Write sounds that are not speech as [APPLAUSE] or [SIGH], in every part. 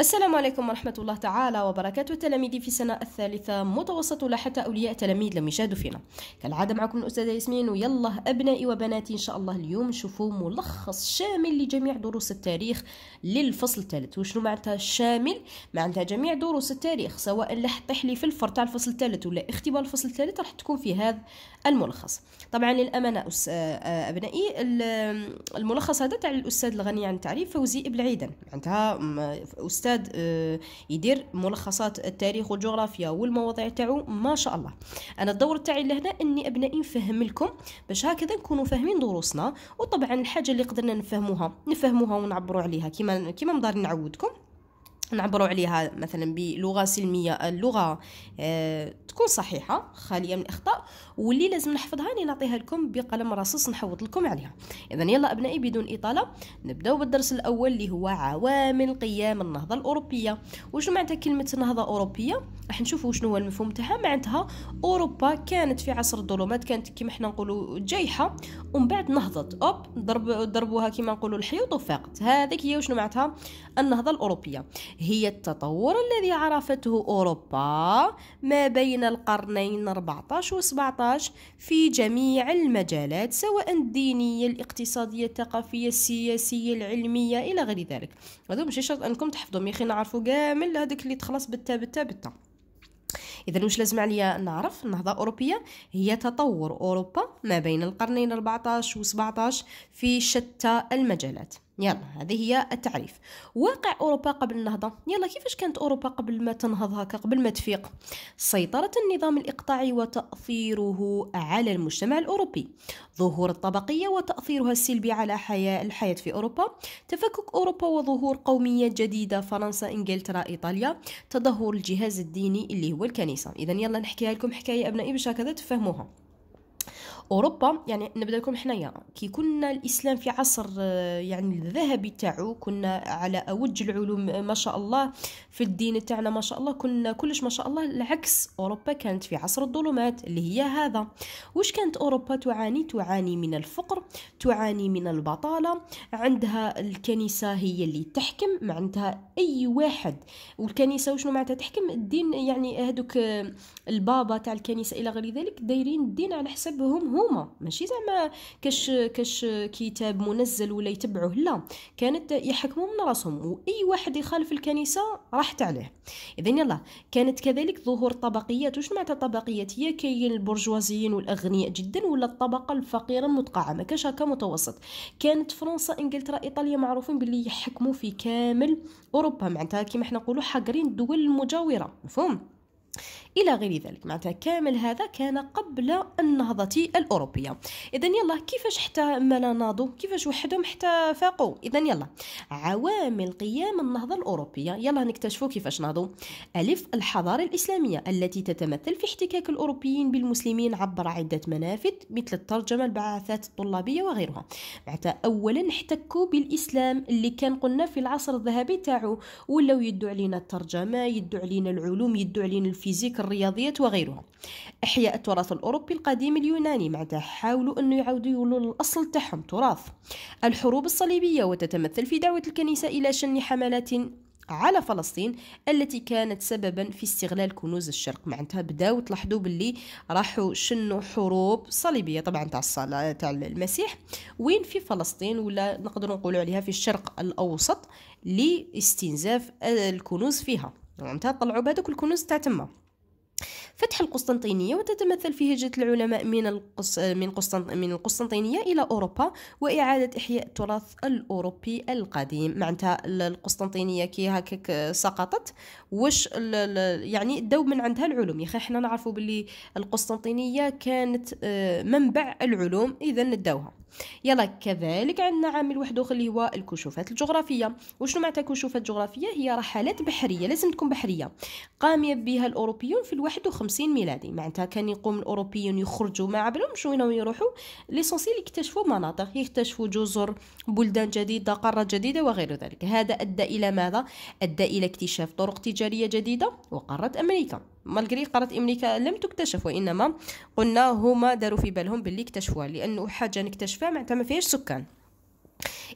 السلام عليكم ورحمة الله تعالى وبركاته تلاميذي في السنة الثالثة متوسط ولا حتى أولياء تلاميذ لم يشاهدوا فينا كالعادة معكم الأستاذة ياسمين ويلا أبنائي وبناتي إن شاء الله اليوم نشوفوا ملخص شامل لجميع دروس التاريخ للفصل الثالث وشنو معناتها شامل معناتها جميع دروس التاريخ سواء راح لي في الفر تاع الفصل الثالث ولا اختبار الفصل الثالث راح تكون في هذا الملخص طبعا للأمانة آه، أبنائي الملخص هذا تاع الأستاذ الغني عن التعريف فوزي بلعيدا معناتها أستاذ الاستاذ آه، يدير ملخصات التاريخ والجغرافيا والمواضيع تاعو ما شاء الله انا الدور تاعي لهنا اني ابنائي نفهم لكم باش هكذا نكونوا فاهمين دروسنا وطبعا الحاجه اللي قدرنا نفهموها نفهموها ونعبروا عليها كما كما مدار نعودكم نعبروا عليها مثلا بلغه سلميه اللغه آه، تكون صحيحه خاليه من الاخطاء واللي لازم نحفظها راني نعطيها لكم بقلم رصاص نحوط لكم عليها اذا يلا ابنائي بدون اطاله نبداو بالدرس الاول اللي هو عوامل قيام النهضه الاوروبيه وشنو معناتها كلمه نهضه اوروبيه راح نشوفوا شنو هو المفهوم تاعها معناتها اوروبا كانت في عصر الظلمات كانت كيما حنا نقولوا جايحه ومن بعد نهضت اوب ضرب ضربوها كيما نقولوا الحيوط وفاقت هذيك هي وشنو معناتها النهضه الاوروبيه هي التطور الذي عرفته اوروبا ما بين القرنين 14 و 17 النقاش في جميع المجالات سواء الدينية الاقتصادية الثقافية السياسية العلمية إلى غير ذلك هذا مش شرط أنكم تحفظوا ميخي نعرفوا كامل هذاك اللي تخلص بالتا بالتا بالتا اذا مش لازم عليا نعرف النهضه الاوروبيه هي تطور اوروبا ما بين القرنين 14 و17 في شتى المجالات يلا هذه هي التعريف واقع أوروبا قبل النهضة يلا كيفاش كانت أوروبا قبل ما تنهض هكا قبل ما تفيق سيطرة النظام الإقطاعي وتأثيره على المجتمع الأوروبي ظهور الطبقية وتأثيرها السلبي على حياة الحياة في أوروبا تفكك أوروبا وظهور قومية جديدة فرنسا إنجلترا إيطاليا تدهور الجهاز الديني اللي هو الكنيسة إذا يلا نحكيها لكم حكاية أبنائي باش هكذا تفهموها اوروبا يعني نبدا لكم حنايا كي كنا الاسلام في عصر آه، يعني الذهبي تاعو كنا على اوج العلوم آه، ما شاء الله في الدين تاعنا ما شاء الله كنا كلش ما شاء الله العكس اوروبا كانت في عصر الظلمات اللي هي هذا واش كانت اوروبا تعاني تعاني من الفقر تعاني من البطاله عندها الكنيسه هي اللي تحكم معناتها اي واحد والكنيسه وشنو معناتها تحكم الدين يعني هذوك آه، البابا تاع الكنيسه الى غير ذلك دايرين الدين على حسابهم هما ماشي زعما كاش كاش كتاب منزل ولا يتبعوه لا كانت يحكموا من راسهم واي واحد يخالف الكنيسه راحت عليه اذا يلا كانت كذلك ظهور طبقيات واش معناتها طبقيات هي كاين البرجوازيين والاغنياء جدا ولا الطبقه الفقيره المدقعه ما كاش هكا متوسط كانت فرنسا انجلترا ايطاليا معروفين باللي يحكموا في كامل اوروبا معناتها كيما حنا نقولوا حاقرين الدول المجاوره مفهوم الى غير ذلك معناتها كامل هذا كان قبل النهضه الاوروبيه اذا يلا كيفاش حتى ملا ناضوا كيفاش وحدهم حتى فاقوا اذا يلا عوامل قيام النهضه الاوروبيه يلا نكتشفوا كيفاش ناضوا الف الحضاره الاسلاميه التي تتمثل في احتكاك الاوروبيين بالمسلمين عبر عده منافذ مثل الترجمه البعثات الطلابيه وغيرها معناتها اولا احتكوا بالاسلام اللي كان قلنا في العصر الذهبي تاعو ولاو يدوا علينا الترجمه يدوا علينا العلوم يدوا علينا الفلسفه الفيزيك الرياضيات وغيرهم احياء التراث الاوروبي القديم اليوناني معناتها حاولوا انه يعاودوا يولوا الاصل تاعهم تراث الحروب الصليبيه وتتمثل في دعوه الكنيسه الى شن حملات على فلسطين التي كانت سببا في استغلال كنوز الشرق معناتها بداو تلاحظوا باللي راحوا شنوا حروب صليبيه طبعا تاع تاع المسيح وين في فلسطين ولا نقدر نقول عليها في الشرق الاوسط لاستنزاف الكنوز فيها ممتاز طلعوا بهذوك الكنوز تاع تما فتح القسطنطينية وتتمثل في هجرة العلماء من القس من قسطن من القسطنطينية إلى أوروبا وإعادة إحياء التراث الأوروبي القديم معناتها القسطنطينية كي هكاك سقطت واش يعني داو من عندها العلوم يا أخي حنا نعرفوا باللي القسطنطينية كانت آه، منبع العلوم إذا نداوها يلا كذلك عندنا عامل واحد اخر اللي هو الكشوفات الجغرافيه وشنو معناتها كشوفات جغرافيه هي رحلات بحريه لازم تكون بحريه قام بها الاوروبيون في 51 ميلادي معناتها كان يقوم الاوروبيون يخرجوا ما عبلهمش وين يروحوا ليسونسيل يكتشفوا مناطق يكتشفوا جزر بلدان جديده قاره جديده وغير ذلك هذا ادى الى ماذا ادى الى اكتشاف طرق تجاريه جديده وقاره امريكا مالغري قارة أمريكا لم تكتشف وإنما قلنا هما داروا في بالهم باللي اكتشفوها لأنه حاجة نكتشفها معناتها ما فيهاش سكان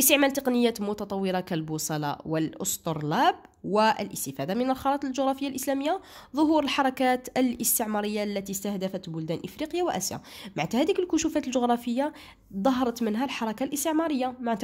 استعمال تقنيات متطورة كالبوصلة والأسطرلاب والاستفادة من الخرائط الجغرافية الإسلامية ظهور الحركات الاستعمارية التي استهدفت بلدان إفريقيا وآسيا مع هذه الكشوفات الجغرافية ظهرت منها الحركة الاستعمارية مع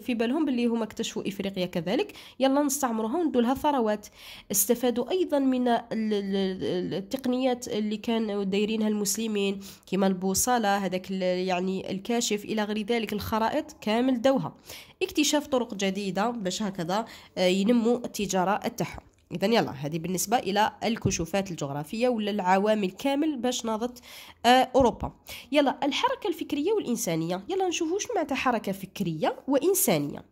في بالهم باللي هما اكتشفوا إفريقيا كذلك يلا نستعمروها وندوا لها ثروات استفادوا أيضا من التقنيات اللي كانوا دايرينها المسلمين كما البوصلة هذاك يعني الكاشف إلى غير ذلك الخرائط كامل دوها اكتشاف طرق جديده باش هكذا آه، ينمو التجاره تاعهم اذا يلا هذه بالنسبه الى الكشوفات الجغرافيه ولا العوامل كامل باش ناضت آه، اوروبا يلا الحركه الفكريه والانسانيه يلا نشوفوا شنو معناتها حركه فكريه وانسانيه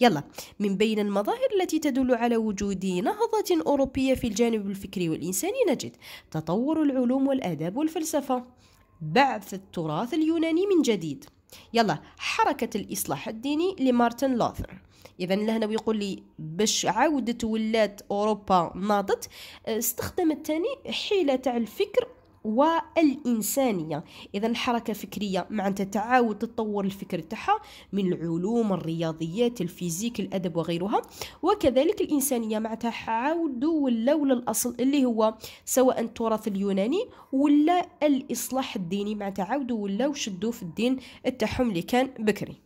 يلا من بين المظاهر التي تدل على وجود نهضة أوروبية في الجانب الفكري والإنساني نجد تطور العلوم والآداب والفلسفة بعث التراث اليوناني من جديد يلا حركة الإصلاح الديني لمارتن لوثر إذا لهنا ويقول لي باش عاودت ولات أوروبا ناضت آه، استخدم الثاني حيلة تاع الفكر والإنسانية إذا الحركة فكرية معناتها تعاود تطور الفكر تاعها من العلوم الرياضيات الفيزيك الأدب وغيرها وكذلك الإنسانية معناتها عاودوا ولاو للأصل اللي هو سواء التراث اليوناني ولا الإصلاح الديني معناتها عاودوا ولاو شدوا في الدين تاعهم اللي كان بكري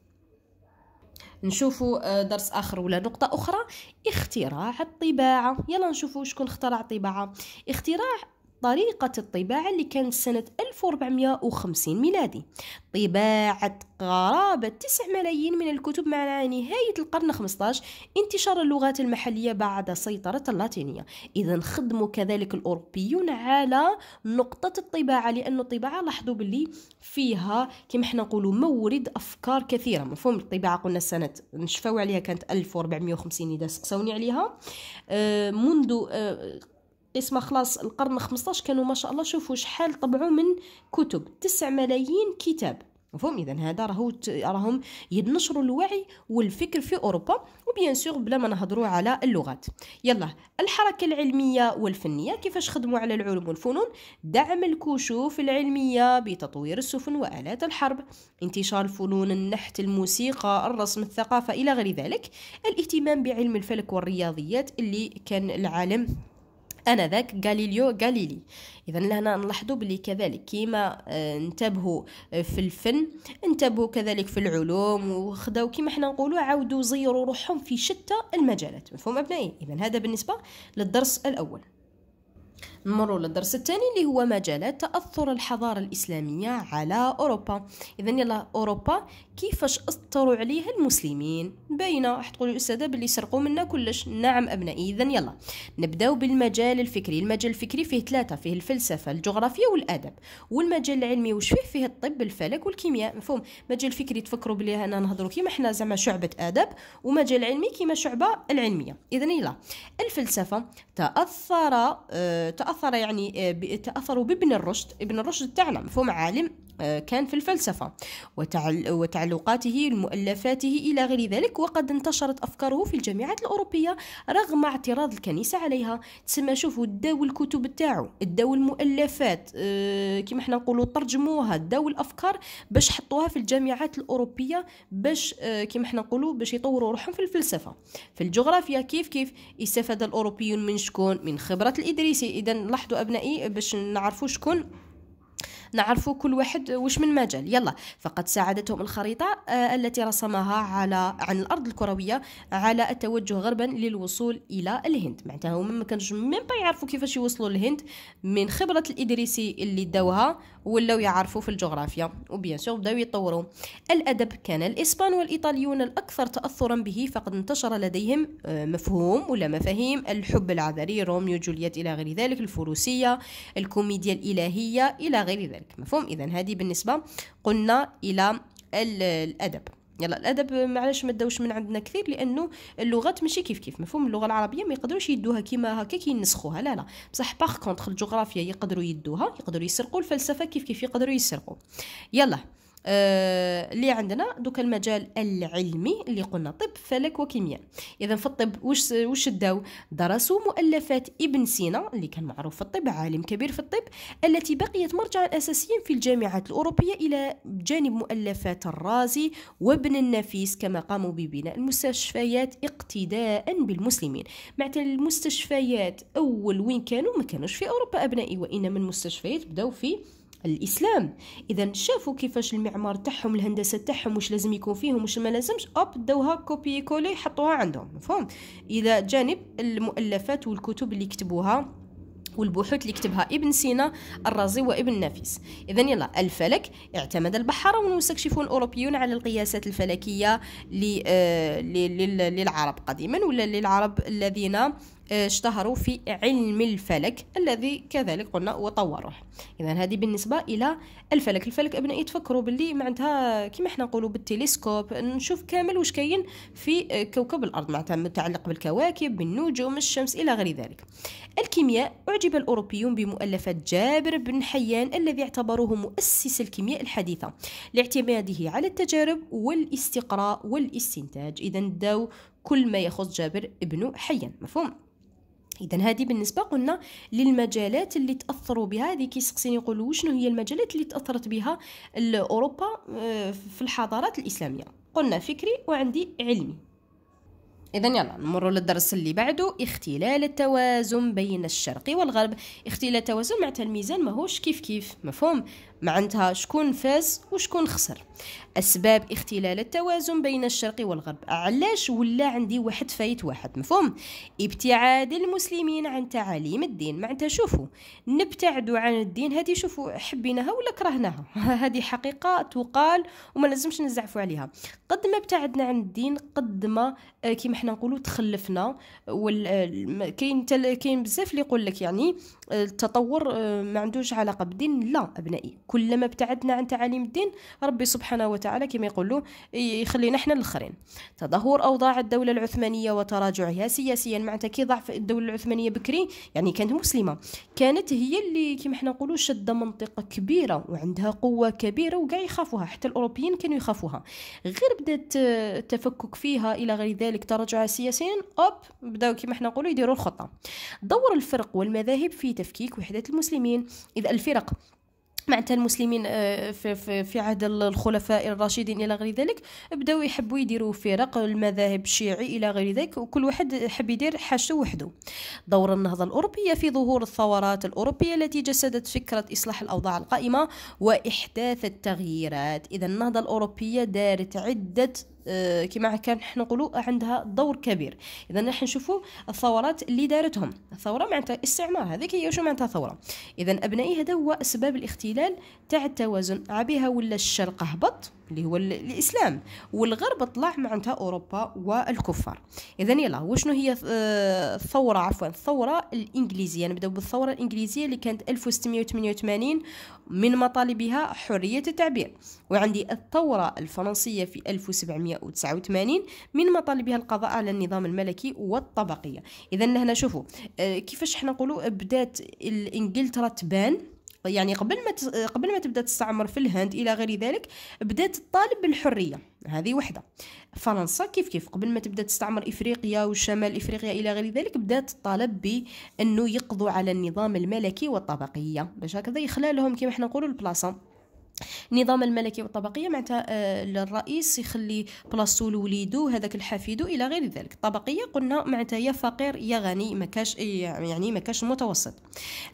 نشوفوا آه، درس اخر ولا نقطه اخرى اختراع الطباعه يلا نشوفوا شكون اخترع الطباعه اختراع طريقة الطباعة اللي كانت سنة 1450 ميلادي طباعة قرابة 9 ملايين من الكتب مع نهاية القرن 15 انتشار اللغات المحلية بعد سيطرة اللاتينية إذا خدموا كذلك الأوروبيون على نقطة الطباعة لأن الطباعة لاحظوا باللي فيها كما حنا نقولوا مورد أفكار كثيرة مفهوم الطباعة قلنا سنة نشفاو عليها كانت 1450 إذا سقسوني عليها آه، منذ آه، اسمها خلاص القرن 15 كانوا ما شاء الله شوفوا شحال طبعوا من كتب 9 ملايين كتاب مفهوم اذا هذا راهو راهم ينشروا الوعي والفكر في اوروبا وبيان سور بلا ما نهضروا على اللغات يلا الحركه العلميه والفنيه كيفاش خدموا على العلوم والفنون دعم الكشوف العلميه بتطوير السفن والات الحرب انتشار فنون النحت الموسيقى الرسم الثقافه الى غير ذلك الاهتمام بعلم الفلك والرياضيات اللي كان العالم ذاك غاليليو غاليلي اذا لهنا نلاحظوا بلي كذلك كيما آه، انتبهوا آه، في الفن انتبهوا كذلك في العلوم وخداو كيما حنا نقولوا عاودوا زيروا روحهم في شتى المجالات مفهوم ابنائي اذا هذا بالنسبه للدرس الاول نمروا للدرس الثاني اللي هو مجالات تأثر الحضارة الإسلامية على أوروبا إذا يلا أوروبا كيفاش أثروا عليها المسلمين باينة راح تقولوا الأستاذة باللي سرقوا منا كلش نعم أبنائي إذا يلا نبداو بالمجال الفكري المجال الفكري فيه ثلاثة فيه الفلسفة الجغرافيا والأدب والمجال العلمي وش فيه فيه الطب الفلك والكيمياء مفهوم مجال فكري تفكروا بلي أنا نهضروا كيما حنا زعما شعبة أدب ومجال علمي كيما شعبة العلمية إذا يلا الفلسفة تأثر أه تأثر يعني آه، تأثروا بابن الرشد ابن الرشد تاعنا مفهوم عالم آه، كان في الفلسفة وتعلقاته لمؤلفاته إلى غير ذلك وقد انتشرت أفكاره في الجامعات الأوروبية رغم اعتراض الكنيسة عليها تسمى شوفوا داو الكتب تاعو داو المؤلفات آه، كما حنا نقولوا ترجموها داو الأفكار باش حطوها في الجامعات الأوروبية باش آه، كما حنا نقولوا باش يطوروا روحهم في الفلسفة في الجغرافيا كيف كيف استفاد الأوروبيون من شكون من خبرة الإدريسي إذا لاحظوا أبنائي باش نعرفوا شكون نعرفوا كل واحد وش من مجال يلا فقد ساعدتهم الخريطة آه، التي رسمها على عن الأرض الكروية على التوجه غربا للوصول إلى الهند معناتها هما ما كانش ميم با يعرفوا كيفاش يوصلوا للهند من خبرة الإدريسي اللي داوها ولاو يعرفوا في الجغرافيا وبيان سور بداو يطوروا الأدب كان الإسبان والإيطاليون الأكثر تأثرا به فقد انتشر لديهم آه، مفهوم ولا مفاهيم الحب العذري روميو جولييت إلى غير ذلك الفروسية الكوميديا الإلهية إلى غير ذلك كذلك مفهوم اذا هذه بالنسبه قلنا الى الادب يلا الادب معلاش ما داوش من عندنا كثير لانه اللغات ماشي كيف كيف مفهوم اللغه العربيه ما يقدروش يدوها كيما هكا كينسخوها لا لا بصح باغ كونطخ الجغرافيا يقدروا يدوها يقدروا يسرقوا الفلسفه كيف كيف يقدروا يسرقوا يلا آه، اللي عندنا دوك المجال العلمي اللي قلنا طب فلك وكيمياء اذا في الطب وش وش داو درسوا مؤلفات ابن سينا اللي كان معروف في الطب عالم كبير في الطب التي بقيت مرجعا اساسيا في الجامعات الاوروبيه الى جانب مؤلفات الرازي وابن النفيس كما قاموا ببناء المستشفيات اقتداء بالمسلمين معناتها المستشفيات اول وين كانوا ما كانوش في اوروبا ابنائي وانما المستشفيات بداو في الاسلام اذا شافوا كيفاش المعمار تاعهم الهندسه تاعهم واش لازم يكون فيهم واش ما لازمش اوب داوها كوبي كولي حطوها عندهم مفهوم الى جانب المؤلفات والكتب اللي كتبوها والبحوث اللي كتبها ابن سينا الرازي وابن نافيس اذا يلا الفلك اعتمد البحارة والمستكشفون الاوروبيون على القياسات الفلكيه آه، للعرب قديما ولا للعرب الذين اشتهروا في علم الفلك الذي كذلك قلنا وطوروه اذا هذه بالنسبه الى الفلك الفلك ابناء تفكروا باللي معناتها كما حنا نقولوا بالتلسكوب نشوف كامل واش كاين في كوكب الارض معناتها متعلق بالكواكب بالنجوم الشمس الى غير ذلك الكيمياء اعجب الاوروبيون بمؤلفات جابر بن حيان الذي اعتبروه مؤسس الكيمياء الحديثه لاعتماده على التجارب والاستقراء والاستنتاج اذا داو كل ما يخص جابر ابن حيان مفهوم اذا هذه بالنسبه قلنا للمجالات اللي تاثروا بها هذه كيسقسيني يقولوا شنو هي المجالات اللي تاثرت بها اوروبا آه، في الحضارات الاسلاميه قلنا فكري وعندي علمي إذا يلا نمر للدرس اللي بعده اختلال التوازن بين الشرق والغرب اختلال التوازن معناتها الميزان ماهوش كيف كيف مفهوم معناتها شكون فاز وشكون خسر اسباب اختلال التوازن بين الشرق والغرب علاش ولا عندي واحد فايت واحد مفهوم ابتعاد المسلمين عن تعاليم الدين معناتها شوفوا نبتعدوا عن الدين هذه شوفوا حبيناها ولا كرهناها [LAUGHS] هذه حقيقه تقال وما لازمش نزعفوا عليها قد ما ابتعدنا عن الدين قد ما آه، كيما حنا نقولوا تخلفنا آه، كاين كاين بزاف اللي يقول لك يعني التطور آه، ما عندوش علاقه بالدين لا ابنائي كلما ابتعدنا عن تعاليم الدين ربي سبحانه وتعالى كما يقولوا يخلينا احنا الاخرين تدهور اوضاع الدوله العثمانيه وتراجعها سياسيا معناتها كي ضعف الدوله العثمانيه بكري يعني كانت مسلمه كانت هي اللي كما احنا نقولوا شاده منطقه كبيره وعندها قوه كبيره وكاع يخافوها حتى الاوروبيين كانوا يخافوها غير بدات آه، التفكك فيها الى غير ذلك تراجعها سياسيا اوب بداو كما احنا نقولوا يديروا الخطه دور الفرق والمذاهب في تفكيك وحدة المسلمين إذ الفرق معناتها المسلمين آه، في, في عهد الخلفاء الراشدين الى غير ذلك بداو يحبوا يديروا فرق المذاهب الشيعي الى غير ذلك وكل واحد حب يدير حاجته وحده دور النهضه الاوروبيه في ظهور الثورات الاوروبيه التي جسدت فكره اصلاح الاوضاع القائمه واحداث التغييرات اذا النهضه الاوروبيه دارت عده آه، كما كان نحن نقولوا عندها دور كبير اذا نحن نشوفوا الثورات اللي دارتهم الثوره معناتها استعمار هذيك هي شو معناتها ثوره اذا ابنائي هذا هو اسباب الاختلال تاع التوازن عبيها ولا الشرق هبط اللي هو الاسلام والغرب طلع معناتها اوروبا والكفار اذا يلا وشنو هي آه، الثوره عفوا الثوره الانجليزيه نبداو يعني بالثوره الانجليزيه اللي كانت 1688 من مطالبها حريه التعبير وعندي الثوره الفرنسيه في 1789 من مطالبها القضاء على النظام الملكي والطبقيه اذا هنا شوفوا آه، كيفاش حنا نقولوا بدات انجلترا تبان يعني قبل ما قبل ما تبدا تستعمر في الهند الى غير ذلك بدات تطالب بالحريه هذه وحده فرنسا كيف كيف قبل ما تبدا تستعمر افريقيا وشمال افريقيا الى غير ذلك بدات تطالب بانه يقضوا على النظام الملكي والطبقيه باش هكذا يخلالهم كما حنا نقولوا البلاصه نظام الملكي والطبقية معناتها الرئيس آه، يخلي بلاصتو لوليدو هذاك الحفيد إلى غير ذلك الطبقية قلنا معناتها يا فقير يا غني ما كاش يعني ما كاش متوسط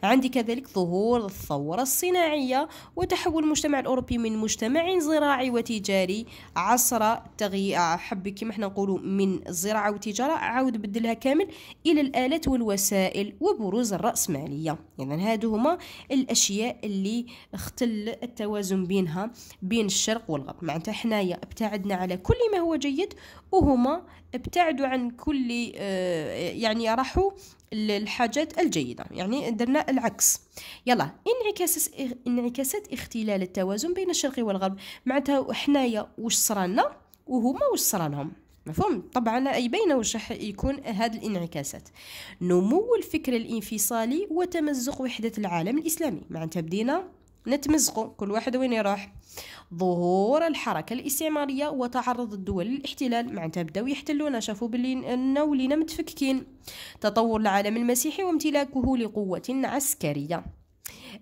عندي كذلك ظهور الثورة الصناعية وتحول المجتمع الأوروبي من مجتمع زراعي وتجاري عصر تغيير حب كما احنا نقولوا من الزراعة والتجارة عاود بدلها كامل إلى الآلات والوسائل وبروز الرأسمالية إذا يعني هادو هما الأشياء اللي اختل التوازن التوازن بينها بين الشرق والغرب معناتها حنايا ابتعدنا على كل ما هو جيد وهما ابتعدوا عن كل آه، يعني راحوا الحاجات الجيدة يعني درنا العكس يلا انعكاس انعكاسات اختلال التوازن بين الشرق والغرب معناتها حنايا وش صرالنا وهما وش صرالهم مفهوم طبعا اي بين وش راح يكون هذه الانعكاسات نمو الفكر الانفصالي وتمزق وحده العالم الاسلامي معناتها بدينا نتمزقوا كل واحد وين يروح ظهور الحركة الاستعمارية وتعرض الدول للاحتلال معناتها بداو يحتلونا شافوا بلي انه ولينا متفككين تطور العالم المسيحي وامتلاكه لقوة عسكرية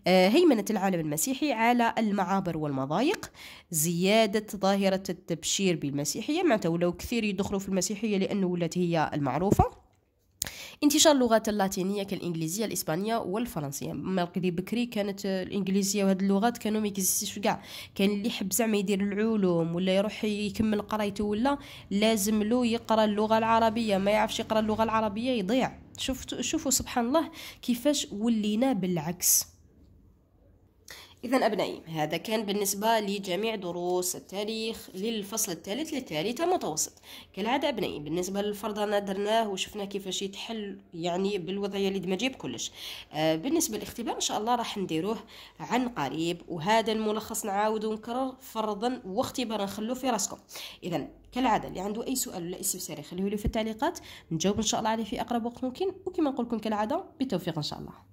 آه، هيمنة العالم المسيحي على المعابر والمضايق زيادة ظاهرة التبشير بالمسيحية معناتها ولو كثير يدخلوا في المسيحية لأنه ولات هي المعروفة انتشار اللغات اللاتينية كالإنجليزية الإسبانية والفرنسية مالقدي بكري كانت الإنجليزية وهاد اللغات كانوا ما يكزيش كاع كان اللي يحب زعما يدير العلوم ولا يروح يكمل قرايته ولا لازم له يقرا اللغة العربية ما يعرفش يقرا اللغة العربية يضيع شفتوا شوفوا سبحان الله كيفاش ولينا بالعكس إذا أبنائي هذا كان بالنسبة لجميع دروس التاريخ للفصل الثالث للتالي متوسط كالعادة أبنائي بالنسبة للفرض درناه وشفنا كيفاش يتحل يعني بالوضعية اللي دمجي بكلش آه بالنسبة للاختبار إن شاء الله راح نديروه عن قريب وهذا الملخص نعاود ونكرر فرضا واختبارا خلوه في راسكم إذا كالعاده اللي عنده اي سؤال ولا استفسار يخليه لي في التعليقات نجاوب ان شاء الله عليه في اقرب وقت ممكن وكما نقول لكم كالعاده بالتوفيق ان شاء الله